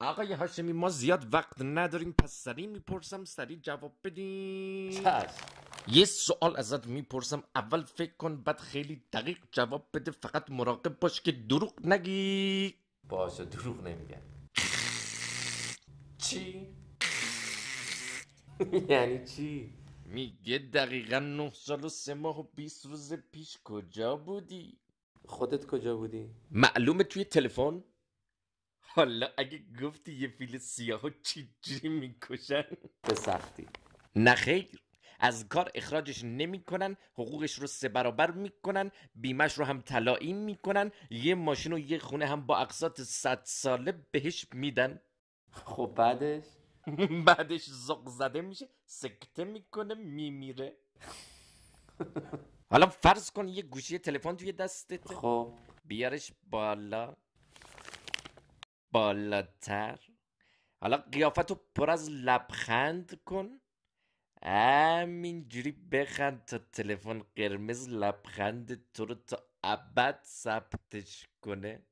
آقای هاشمی ما زیاد وقت نداریم پس سریع میپرسم سریع جواب بدین یه سوال ازت میپرسم اول فکر کن بعد خیلی دقیق جواب بده فقط مراقب باش که دروغ نگی باشه دروغ نمیگم چی؟ یعنی چی؟ میگه دقیقا نه سال و سه ماه و 20 روز پیش کجا بودی؟ خودت کجا بودی؟ معلومه توی تلفن؟ حالا اگه گفتی یه فیل سیاه جی میکشن به سختی نه از کار اخراجش نمیکنن حقوقش رو سه برابر میکنن بیمش رو هم طلایی میکنن یه ماشین و یه خونه هم با اقساط صد ساله بهش میدن خب بعدش بعدش زق زده میشه سکته میکنه میمیره حالا فرض کن یه گوشی تلفن توی دستت خب بیارش بالا بالاتر حالا قیافت رو پر از لبخند کن همینجوری بخند تا تلفن قرمز لبخند تو رو تا ابد ثبتش کنه